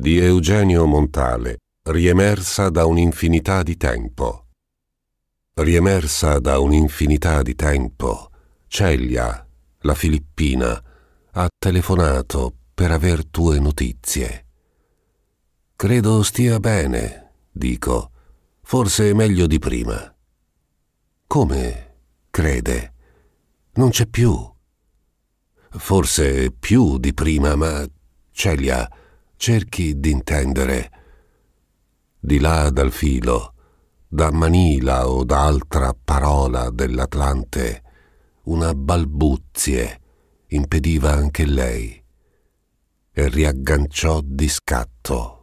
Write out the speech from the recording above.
di Eugenio Montale, riemersa da un'infinità di tempo. Riemersa da un'infinità di tempo, Celia, la filippina, ha telefonato per aver tue notizie. Credo stia bene, dico, forse meglio di prima. Come crede? Non c'è più. Forse più di prima, ma Celia cerchi d'intendere. Di là dal filo, da Manila o da altra parola dell'Atlante, una balbuzie impediva anche lei e riagganciò di scatto